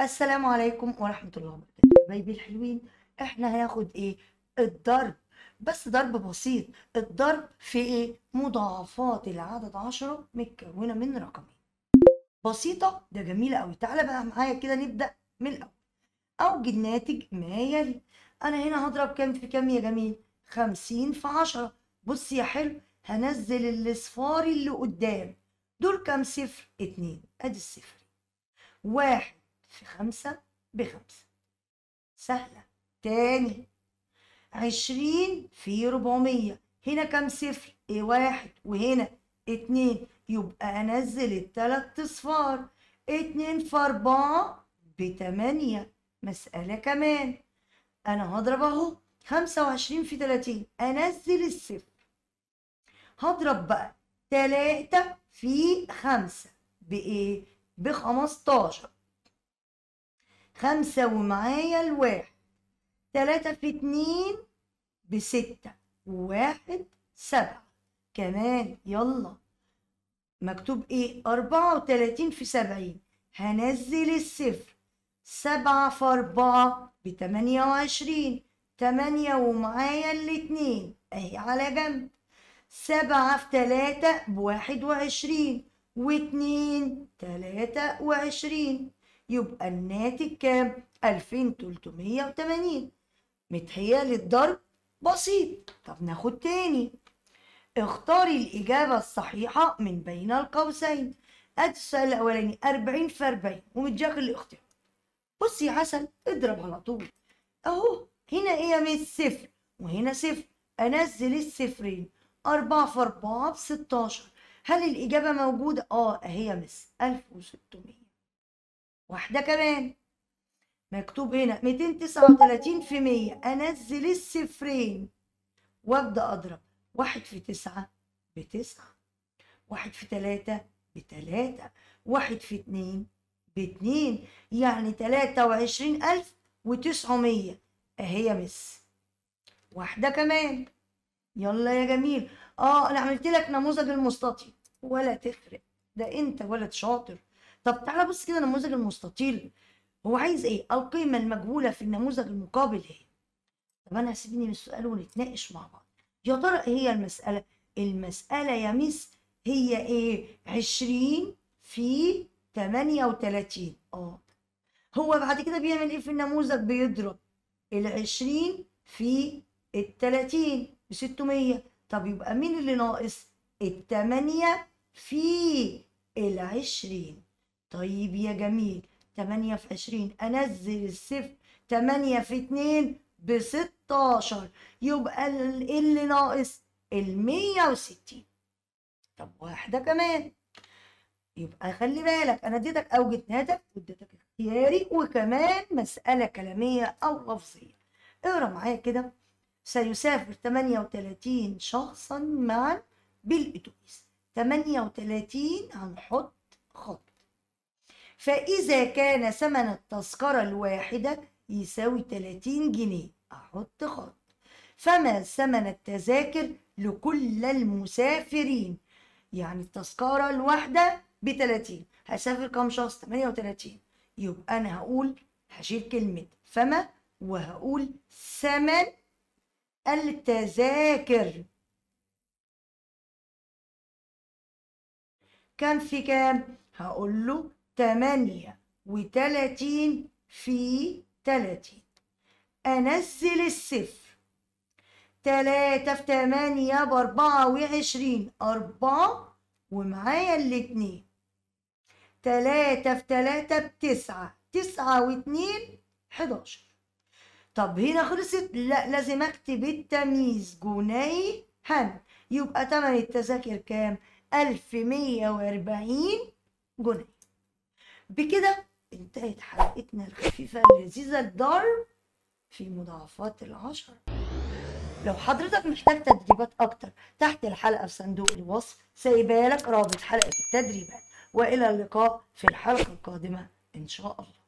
السلام عليكم ورحمة الله وبركاته حبايبي الحلوين احنا هناخد ايه الضرب بس ضرب بسيط الضرب في ايه مضاعفات العدد عشرة متكونة من رقمين بسيطة ده جميلة قوي تعالى بقى معايا كده نبدأ من الأول أوجد ناتج ما يلي أنا هنا هضرب كام في كام يا جميل خمسين في عشرة بص يا حلو هنزل الاصفار اللي قدام دول كام صفر اتنين ادي الصفر واحد في خمسة بخمسة سهلة تاني عشرين في ربعمية هنا كام صفر ايه واحد وهنا اتنين يبقى انزل التلات اصفار اتنين في اربعة بتمانية مسألة كمان انا هضرب اهو خمسة وعشرين في تلاتين انزل الصفر هضرب بقى تلاتة في خمسة بايه بخمستاشر خمسة ومعايا الواحد تلاتة في اتنين بستة وواحد سبعة كمان يلا مكتوب ايه أربعة وتلاتين في سبعين هنزل الصفر سبعة في أربعة بتمانية وعشرين تمانية ومعايا الاتنين اهي على جنب سبعة في تلاتة بواحد وعشرين واتنين تلاتة وعشرين يبقى الناتج كام 2380 متهيألي الضرب بسيط طب ناخد تاني اختاري الإجابة الصحيحة من بين القوسين ادي السؤال الأولاني 40 في 40 ومتجاك الاختيار بصي يا عسل اضرب على طول اهو هنا ايه يا ميس صفر وهنا صفر انزل الصفرين 4 في 4 ب 16 هل الإجابة موجودة؟ اه اهي يا ميس 1600 واحدة كمان مكتوب هنا ميتين تسعة وتلاتين في مية أنزل الصفرين وأبدأ أضرب واحد في تسعة بتسعة واحد في تلاتة بتلاتة واحد في اتنين باتنين يعني تلاتة وعشرين ألف وتسعمية أهي مس واحدة كمان يلا يا جميل اه انا عملت لك نموذج المستطيل ولا تفرق ده انت ولد شاطر طب تعالى بص كده نموذج المستطيل هو عايز ايه القيمه المجهوله في النموذج المقابل ايه طب انا هسيبني من السؤال ونتناقش مع بعض يا ترى ايه هي المساله المساله يا ميس هي ايه 20 في 38 اه هو بعد كده بيعمل ايه في النموذج بيضرب ال 20 في ال 30 ب 600 طب يبقى مين اللي ناقص ال 8 في ال 20 طيب يا جميل تمانية في عشرين أنزل الصفر تمانية في اتنين بستاشر يبقى اللي ناقص المية وستين طب واحدة كمان يبقى خلي بالك أنا اديتك أو جتهاتك واديتك اختياري وكمان مسألة كلامية أو لفظية اقرا معايا كده سيسافر تمانية وتلاتين شخصا معا بالأتوبيس تمانية وتلاتين هنحط خط فإذا كان ثمن التذكرة الواحدة يساوي 30 جنيه أحط خط فما ثمن التذاكر لكل المسافرين يعني التذكرة الواحدة ب 30 هسافر كام شخص 38 يبقى أنا هقول هشيل كلمة فما وهقول ثمن التذاكر كان في كام هقول له تمانية وتلاتين في تلاتين أنزل الصفر تلاتة في تمانية بأربعة وعشرين أربعة ومعايا الاتنين تلاتة في تلاتة بتسعة تسعة واتنين حداشر طب هنا خلصت لا لازم اكتب التمييز جنيه هن يبقى تمن التذاكر كام ألف مية وأربعين جنيه بكده انتهت حلقتنا الخفيفة اللذيذة الدار في مضاعفات العشر لو حضرتك محتاج تدريبات أكتر تحت الحلقة في صندوق الوصف سيبالك رابط حلقة التدريبات وإلى اللقاء في الحلقة القادمة إن شاء الله